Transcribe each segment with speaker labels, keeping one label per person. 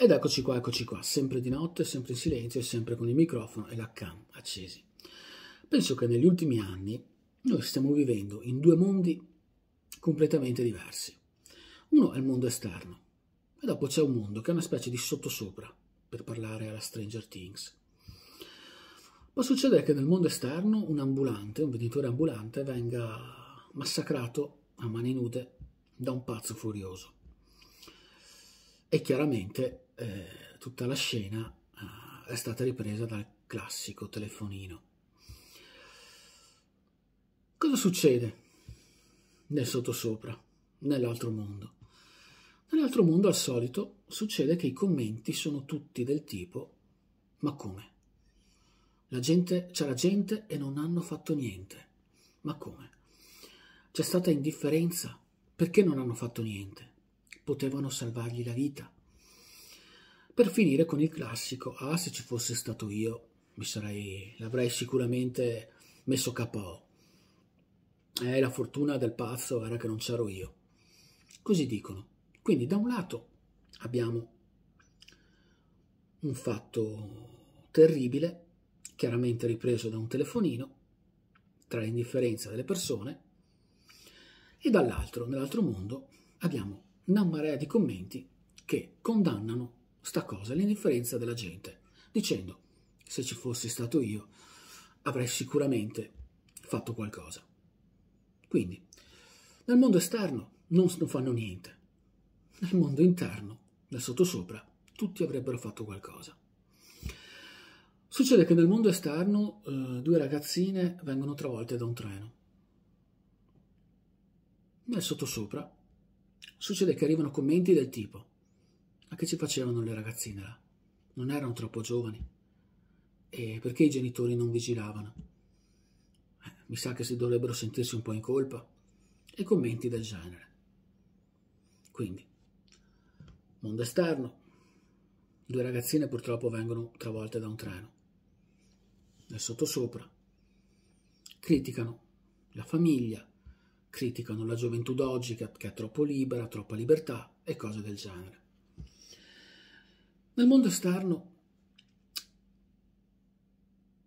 Speaker 1: Ed eccoci qua, eccoci qua, sempre di notte, sempre in silenzio e sempre con il microfono e la cam accesi. Penso che negli ultimi anni noi stiamo vivendo in due mondi completamente diversi. Uno è il mondo esterno e dopo c'è un mondo che è una specie di sottosopra, per parlare alla Stranger Things. Può succedere che nel mondo esterno un ambulante, un venditore ambulante, venga massacrato a mani nude da un pazzo furioso e chiaramente eh, tutta la scena eh, è stata ripresa dal classico telefonino. Cosa succede nel sottosopra, nell'altro mondo? Nell'altro mondo, al solito, succede che i commenti sono tutti del tipo ma come? La gente, c'è la gente e non hanno fatto niente. Ma come? C'è stata indifferenza? Perché non hanno fatto niente? potevano salvargli la vita. Per finire con il classico, ah se ci fosse stato io, mi sarei, l'avrei sicuramente messo capo. Eh, la fortuna del pazzo era che non c'ero io. Così dicono. Quindi da un lato abbiamo un fatto terribile, chiaramente ripreso da un telefonino, tra l'indifferenza delle persone, e dall'altro, nell'altro mondo, abbiamo una marea di commenti che condannano sta cosa, l'indifferenza della gente, dicendo se ci fossi stato io avrei sicuramente fatto qualcosa. Quindi, nel mondo esterno non fanno niente, nel mondo interno, nel sottosopra, tutti avrebbero fatto qualcosa. Succede che nel mondo esterno eh, due ragazzine vengono travolte da un treno. Nel sottosopra succede che arrivano commenti del tipo ma che ci facevano le ragazzine là? Non erano troppo giovani? E perché i genitori non vigilavano? Eh, mi sa che si dovrebbero sentirsi un po' in colpa. E commenti del genere. Quindi, mondo esterno, due ragazzine purtroppo vengono travolte da un treno. Nel sottosopra criticano la famiglia, criticano la gioventù d'oggi che, che è troppo libera, troppa libertà e cose del genere. Nel mondo esterno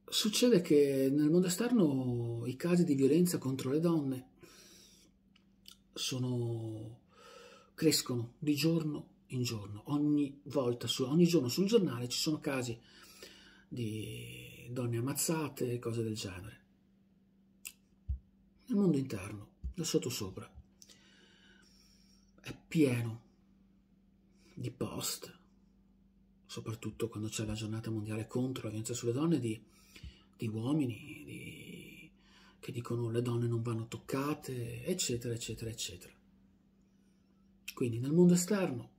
Speaker 1: succede che nel mondo esterno i casi di violenza contro le donne sono, crescono di giorno in giorno, ogni volta, su, ogni giorno sul giornale ci sono casi di donne ammazzate, e cose del genere. Nel mondo interno da sottosopra. È pieno di post, soprattutto quando c'è la giornata mondiale contro la violenza sulle donne, di, di uomini di, che dicono le donne non vanno toccate, eccetera, eccetera, eccetera. Quindi nel mondo esterno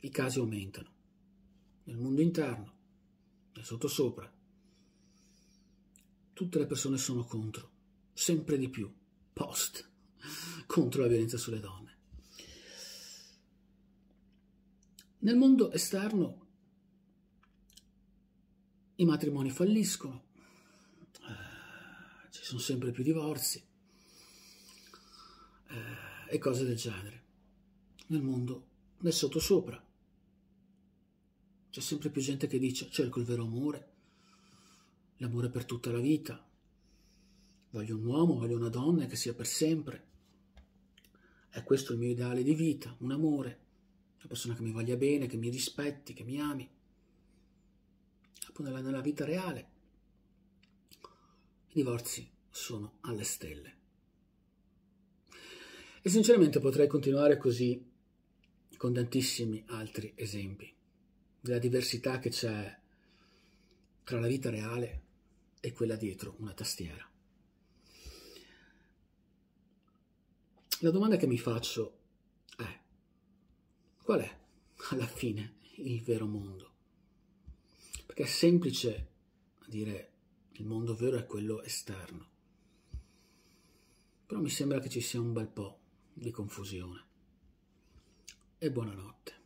Speaker 1: i casi aumentano, nel mondo interno, nel sottosopra, tutte le persone sono contro, sempre di più post contro la violenza sulle donne. Nel mondo esterno i matrimoni falliscono, eh, ci sono sempre più divorzi eh, e cose del genere. Nel mondo, nel sottosopra, c'è sempre più gente che dice cerco il vero amore, l'amore per tutta la vita, voglio un uomo, voglio una donna che sia per sempre. È questo il mio ideale di vita, un amore, una persona che mi voglia bene, che mi rispetti, che mi ami. Appunto nella vita reale i divorzi sono alle stelle. E sinceramente potrei continuare così con tantissimi altri esempi della diversità che c'è tra la vita reale e quella dietro una tastiera. la domanda che mi faccio è qual è alla fine il vero mondo? Perché è semplice dire il mondo vero è quello esterno, però mi sembra che ci sia un bel po' di confusione. E buonanotte.